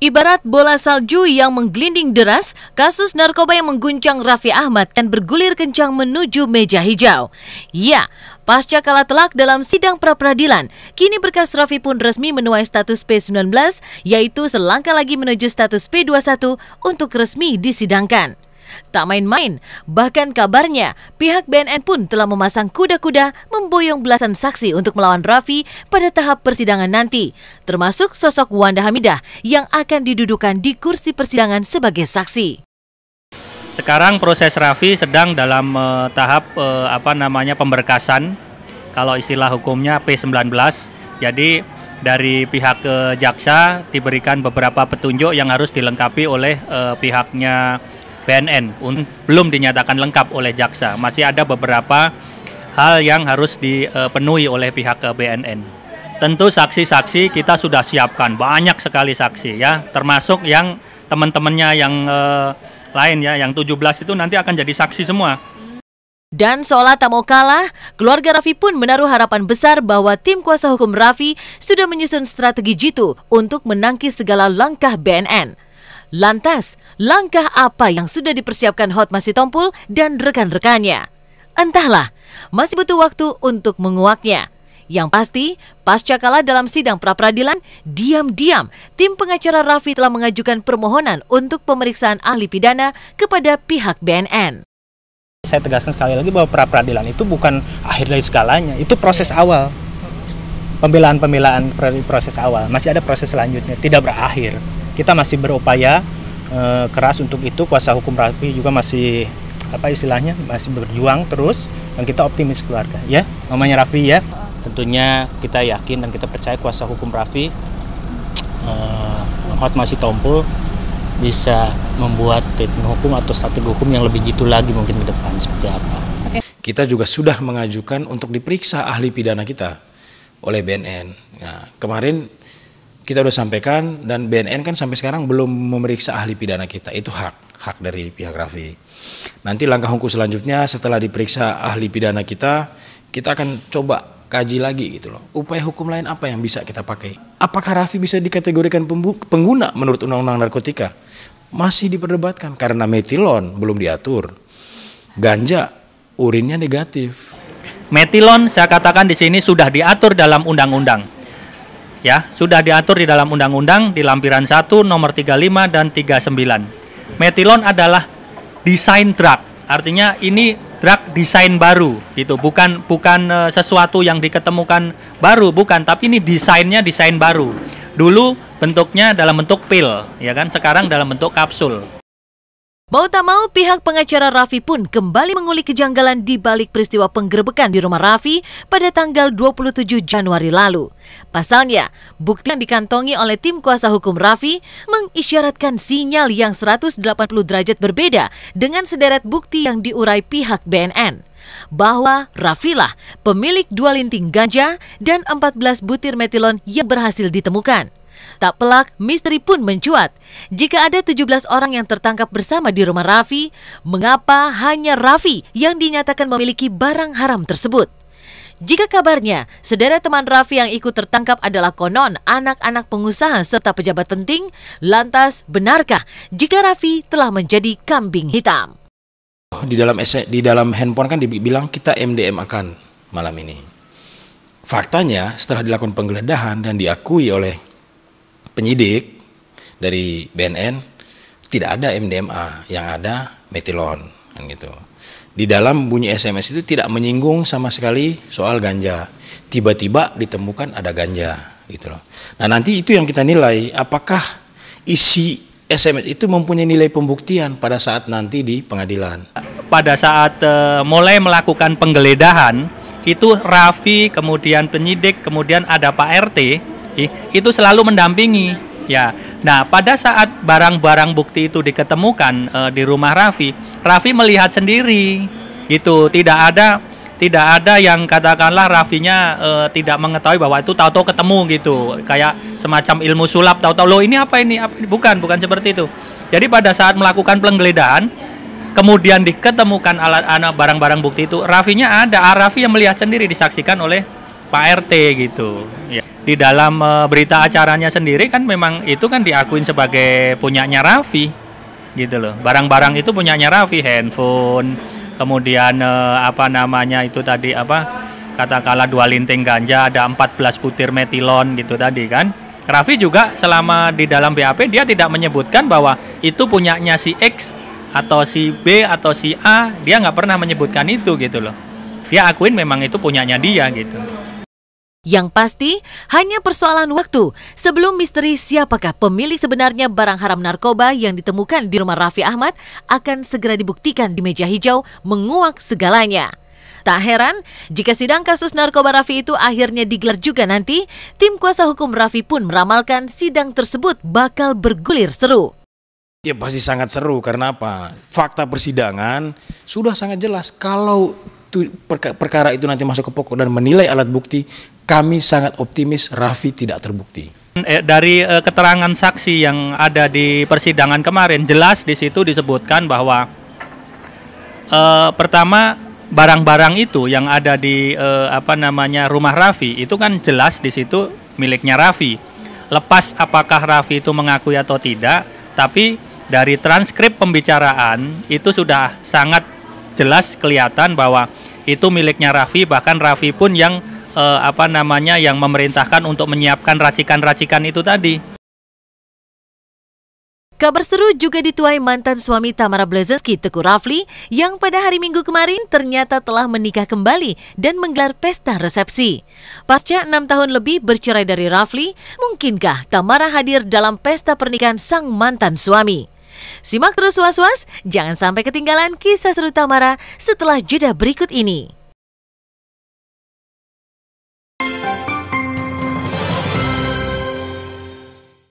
Ibarat bola salju yang menggelinding deras, kasus narkoba yang mengguncang Raffi Ahmad dan bergulir kencang menuju meja hijau. Ya, pasca kalah telak dalam sidang pra-peradilan, kini berkas Raffi pun resmi menuai status P19, yaitu selangkah lagi menuju status P21 untuk resmi disidangkan. Tak main-main, bahkan kabarnya pihak BNN pun telah memasang kuda-kuda memboyong belasan saksi untuk melawan Raffi pada tahap persidangan nanti, termasuk sosok Wanda Hamidah yang akan didudukan di kursi persidangan sebagai saksi. Sekarang proses Raffi sedang dalam uh, tahap uh, apa namanya pemberkasan, kalau istilah hukumnya P19. Jadi dari pihak eh, jaksa diberikan beberapa petunjuk yang harus dilengkapi oleh eh, pihaknya BNN belum dinyatakan lengkap oleh jaksa. Masih ada beberapa hal yang harus dipenuhi oleh pihak BNN. Tentu saksi-saksi kita sudah siapkan banyak sekali saksi ya, termasuk yang teman-temannya yang eh, lain ya, yang 17 itu nanti akan jadi saksi semua. Dan seolah tak mau kalah, keluarga Rafi pun menaruh harapan besar bahwa tim kuasa hukum Rafi sudah menyusun strategi jitu untuk menangkis segala langkah BNN. Lantas, langkah apa yang sudah dipersiapkan Hot Masih Masitompul dan rekan-rekannya? Entahlah, masih butuh waktu untuk menguaknya. Yang pasti, pasca kalah dalam sidang pra-peradilan, diam-diam tim pengacara Raffi telah mengajukan permohonan untuk pemeriksaan ahli pidana kepada pihak BNN. Saya tegaskan sekali lagi bahwa pra-peradilan itu bukan akhir dari segalanya, itu proses iya. awal. Pembelaan-pembelaan proses awal, masih ada proses selanjutnya, tidak berakhir kita masih berupaya e, keras untuk itu kuasa hukum Rafi juga masih apa istilahnya masih berjuang terus dan kita optimis keluarga ya namanya Rafi ya tentunya kita yakin dan kita percaya kuasa hukum Rafi, e, eh, Hot masih tompul bisa membuat treatment hukum atau strategi hukum yang lebih jitu lagi mungkin ke depan seperti apa. Kita juga sudah mengajukan untuk diperiksa ahli pidana kita oleh BNN. Nah, kemarin kita udah sampaikan dan BNN kan sampai sekarang belum memeriksa ahli pidana kita itu hak hak dari pihak Raffi nanti langkah hukum selanjutnya setelah diperiksa ahli pidana kita kita akan coba kaji lagi gitu loh upaya hukum lain apa yang bisa kita pakai apakah Rafi bisa dikategorikan pengguna menurut undang-undang narkotika masih diperdebatkan karena metilon belum diatur ganja urinnya negatif metilon saya katakan di sini sudah diatur dalam undang-undang ya sudah diatur di dalam undang-undang di lampiran 1 nomor 35 dan 39. Metilon adalah desain drug. Artinya ini drug desain baru gitu, bukan bukan eh, sesuatu yang diketemukan baru, bukan, tapi ini desainnya desain baru. Dulu bentuknya dalam bentuk pil, ya kan? Sekarang dalam bentuk kapsul. Mau tak mau, pihak pengacara Raffi pun kembali mengulik kejanggalan di balik peristiwa penggerbekan di rumah Raffi pada tanggal 27 Januari lalu. Pasalnya, bukti yang dikantongi oleh tim kuasa hukum Raffi mengisyaratkan sinyal yang 180 derajat berbeda dengan sederet bukti yang diurai pihak BNN bahwa lah pemilik dua linting ganja dan 14 butir metilon yang berhasil ditemukan. Tak pelak, misteri pun mencuat. Jika ada 17 orang yang tertangkap bersama di rumah Raffi, mengapa hanya Raffi yang dinyatakan memiliki barang haram tersebut? Jika kabarnya saudara teman Raffi yang ikut tertangkap adalah konon anak-anak pengusaha serta pejabat penting, lantas benarkah jika Raffi telah menjadi kambing hitam? Di dalam di dalam handphone kan dibilang kita MDM akan malam ini. Faktanya setelah dilakukan penggeledahan dan diakui oleh penyidik dari BNN tidak ada MDMA, yang ada metilon kan gitu. Di dalam bunyi SMS itu tidak menyinggung sama sekali soal ganja. Tiba-tiba ditemukan ada ganja gitu loh. Nah, nanti itu yang kita nilai apakah isi SMS itu mempunyai nilai pembuktian pada saat nanti di pengadilan. Pada saat uh, mulai melakukan penggeledahan, itu Raffi, kemudian penyidik, kemudian ada Pak RT, itu selalu mendampingi ya. Nah, pada saat barang-barang bukti itu diketemukan eh, di rumah Raffi, Raffi melihat sendiri gitu. Tidak ada tidak ada yang katakanlah Rafinya e, eh, tidak mengetahui bahwa itu tahu-tahu ketemu gitu. Kayak semacam ilmu sulap tahu-tahu lo ini apa ini? Apa ini? Bukan, bukan seperti itu. Jadi pada saat melakukan penggeledahan, kemudian diketemukan alat anak barang-barang bukti itu, Rafinya ada, Rafi yang melihat sendiri disaksikan oleh Pak RT gitu. Ya di dalam e, berita acaranya sendiri kan memang itu kan diakuin sebagai punyanya Raffi gitu loh barang-barang itu punyanya Raffi handphone kemudian e, apa namanya itu tadi apa katakanlah dua linting ganja ada 14 butir metilon gitu tadi kan Raffi juga selama di dalam BAP dia tidak menyebutkan bahwa itu punyanya si X atau si B atau si A dia nggak pernah menyebutkan itu gitu loh dia akuin memang itu punyanya dia gitu yang pasti, hanya persoalan waktu sebelum misteri siapakah pemilik sebenarnya barang haram narkoba yang ditemukan di rumah Raffi Ahmad akan segera dibuktikan di meja hijau menguak segalanya. Tak heran, jika sidang kasus narkoba Raffi itu akhirnya digelar juga nanti, tim kuasa hukum Raffi pun meramalkan sidang tersebut bakal bergulir seru. Ya pasti sangat seru karena apa? Fakta persidangan sudah sangat jelas kalau perkara itu nanti masuk ke pokok dan menilai alat bukti kami sangat optimis Raffi tidak terbukti. Eh, dari eh, keterangan saksi yang ada di persidangan kemarin jelas di situ disebutkan bahwa eh, pertama barang-barang itu yang ada di eh, apa namanya rumah Raffi itu kan jelas di situ miliknya Raffi. Lepas apakah Raffi itu mengakui atau tidak, tapi dari transkrip pembicaraan itu sudah sangat jelas kelihatan bahwa itu miliknya Raffi bahkan Raffi pun yang eh, apa namanya yang memerintahkan untuk menyiapkan racikan-racikan itu tadi. Kabar seru juga dituai mantan suami Tamara Blazinski, Teguh Rafli, yang pada hari Minggu kemarin ternyata telah menikah kembali dan menggelar pesta resepsi. Pasca enam tahun lebih bercerai dari Rafli, mungkinkah Tamara hadir dalam pesta pernikahan sang mantan suami? Simak terus was-was, jangan sampai ketinggalan kisah seru Tamara setelah jeda berikut ini.